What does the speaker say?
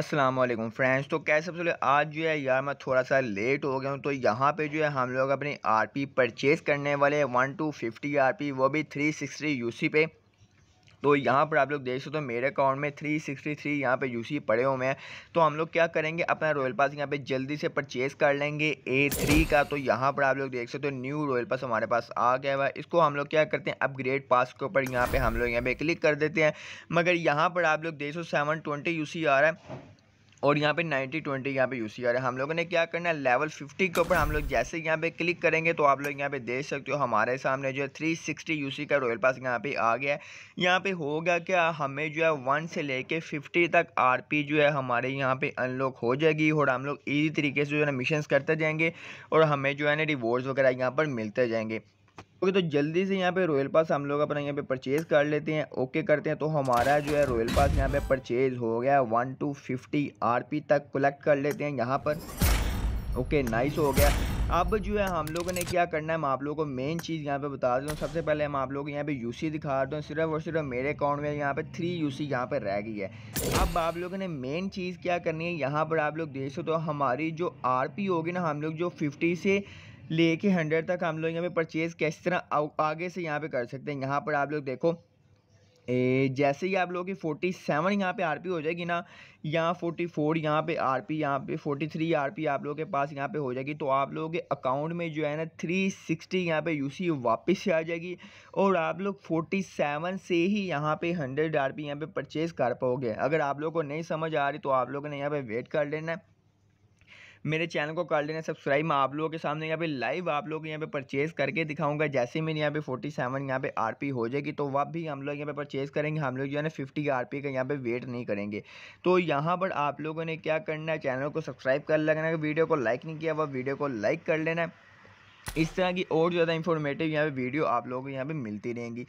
Aslam friends तो कैसे सबसे पहले आज जो है यार मैं थोड़ा सा लेट हो गया हूँ तो यहाँ पे जो है हम लोग अपनी आरपी परचेज़ करने वाले हैं वन टू फिफ्टी पी वो भी थ्री सिक्सटी सी पे तो यहाँ पर आप लोग देख सकते हो तो मेरे अकाउंट में थ्री सिक्सटी थ्री यहाँ पर यू सी पड़े हुए हैं तो हम लोग क्या करेंगे अपना रॉयल पास यहाँ पे जल्दी से परचेज़ कर लेंगे ए थ्री का तो यहाँ पर आप लोग देख सकते हो तो न्यू रॉयल पास हमारे पास आ गया हुआ है इसको हम लोग क्या करते हैं अपग्रेड पास के ऊपर यहाँ पर हम लोग यहाँ पर क्लिक कर देते हैं मगर यहाँ पर आप लोग देख सो सेवन ट्वेंटी यू सी आ रहा है और यहाँ पे 90 20 यहाँ पे यू सी आर है हम लोगों ने क्या करना है लेवल 50 के ऊपर हम लोग जैसे यहाँ पे क्लिक करेंगे तो आप लोग यहाँ पे देख सकते हो हमारे सामने जो है 360 सी का रॉयल पास यहाँ पे आ गया है यहाँ पे होगा क्या हमें जो है वन से लेके 50 तक आर पी जो है हमारे यहाँ पे अनलॉक हो जाएगी और हम लोग ईजी तरीके से जो है ना मिशन करते जाएंगे और हमें जो है ना रिवॉर्ड्स वगैरह यहाँ पर मिलते जाएंगे ओके तो जल्दी से यहाँ पे रॉयल पास हम लोग अपना यहाँ पे परचेज़ कर लेते हैं ओके करते हैं तो हमारा जो है रॉयल पास यहाँ पे परचेज़ हो गया है one two fifty R P तक कलेक्ट कर लेते हैं यहाँ पर ओके नाइस हो गया अब जो है हम लोगों ने क्या करना है मैं आप लोगों को मेन चीज़ यहाँ पे बता दूँ सबसे पहले हम आप लोगों को यहाँ पे यूसी दिखा हूँ सिर्फ और सिर्फ मेरे अकाउंट में यहाँ पे थ्री यूसी यहाँ पर रह गई है अब आप लोगों ने मेन चीज़ क्या करनी है यहाँ पर आप लोग देख सकते हो तो हमारी जो आरपी होगी ना हम लोग जो फिफ्टी से लेके हंड्रेड तक हम लोग यहाँ पे परचेज़ किस तरह आगे से यहाँ पे कर सकते हैं यहाँ पर आप लोग देखो ए, जैसे ही आप लोगों की फोर्टी सेवन यहाँ पे आरपी हो जाएगी ना यहाँ फोर्टी फोर यहाँ पे पी यहाँ पे फोर्टी थ्री आर पी आप लोगों के पास यहाँ पे हो जाएगी तो आप लोगों के अकाउंट में जो है ना थ्री सिक्सटी यहाँ पे यूसी वापस से आ जाएगी और आप लोग फोर्टी सेवन से ही यहाँ पे हंड्रेड आर पी यहाँ पे परचेज़ कर पाओगे अगर आप लोग को नहीं समझ आ रही तो आप लोगों ने यहाँ पर वेट कर लेना है मेरे चैनल को कर लेना सब्सक्राइब मैं आप लोगों के सामने यहाँ पे लाइव आप लोग यहाँ पे परचेज़ करके दिखाऊंगा जैसे ही मेरे यहाँ पे 47 सेवन यहाँ पे पी हो जाएगी तो वह भी हम लोग यहाँ पे परचेज़ करेंगे हम लोग जो है ना फिफ्टी आर का यहाँ पर वेट नहीं करेंगे तो यहाँ पर आप लोगों ने क्या करना है चैनल को सब्सक्राइब कर लेना वीडियो को लाइक नहीं किया वह वीडियो को लाइक कर लेना है इस तरह की और ज़्यादा इन्फॉर्मेटिव यहाँ पे वीडियो आप लोगों को यहाँ पे मिलती रहेंगी